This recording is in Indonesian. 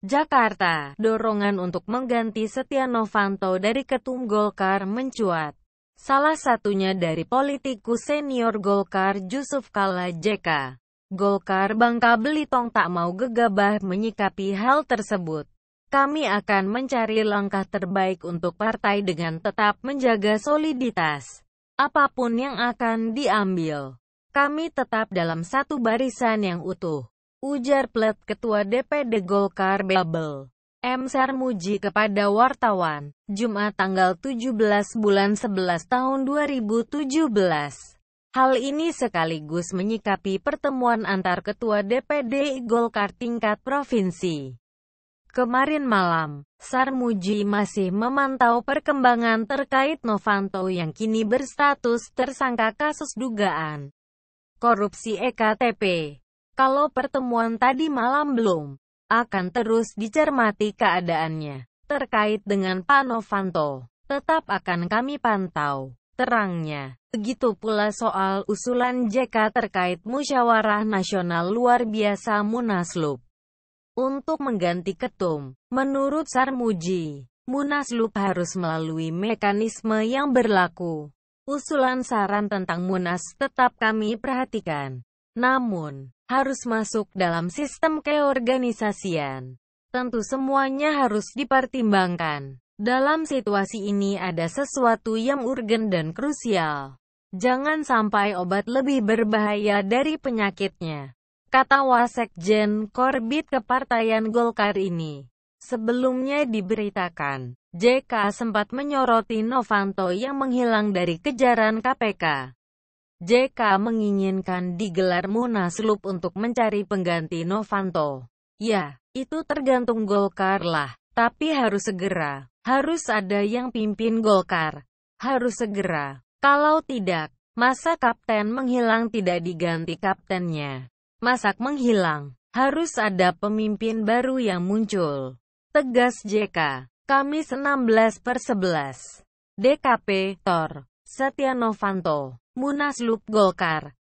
Jakarta. Dorongan untuk mengganti Setia Novanto dari ketum Golkar mencuat. Salah satunya dari politikus senior Golkar Yusuf Kala JK. Golkar Bangka Belitung tak mau gegabah menyikapi hal tersebut. Kami akan mencari langkah terbaik untuk partai dengan tetap menjaga soliditas. Apapun yang akan diambil, kami tetap dalam satu barisan yang utuh. Ujar Plet Ketua DPD Golkar Babel. M. Sarmuji kepada wartawan, Jumat tanggal 17 bulan 11 tahun 2017. Hal ini sekaligus menyikapi pertemuan antar Ketua DPD Golkar tingkat provinsi. Kemarin malam, Sarmuji masih memantau perkembangan terkait Novanto yang kini berstatus tersangka kasus dugaan korupsi EKTP. Kalau pertemuan tadi malam belum akan terus dicermati keadaannya terkait dengan Pak Novanto. Tetap akan kami pantau terangnya. Begitu pula soal usulan JK terkait musyawarah nasional luar biasa Munaslup untuk mengganti ketum. Menurut Sarmuji, Munaslup harus melalui mekanisme yang berlaku. Usulan saran tentang Munas tetap kami perhatikan. Namun, harus masuk dalam sistem keorganisasian. Tentu semuanya harus dipertimbangkan. Dalam situasi ini ada sesuatu yang urgen dan krusial. Jangan sampai obat lebih berbahaya dari penyakitnya, kata Wasekjen Korbit Kepartaian Golkar ini. Sebelumnya diberitakan, JK sempat menyoroti Novanto yang menghilang dari kejaran KPK. JK menginginkan digelar Munaslup untuk mencari pengganti Novanto. Ya, itu tergantung Golkar lah. Tapi harus segera. Harus ada yang pimpin Golkar. Harus segera. Kalau tidak, masa kapten menghilang tidak diganti kaptennya. Masak menghilang. Harus ada pemimpin baru yang muncul. Tegas JK. Kamis 16 per 11. DKP, Tor, Setia Novanto. Munaslup Golkar.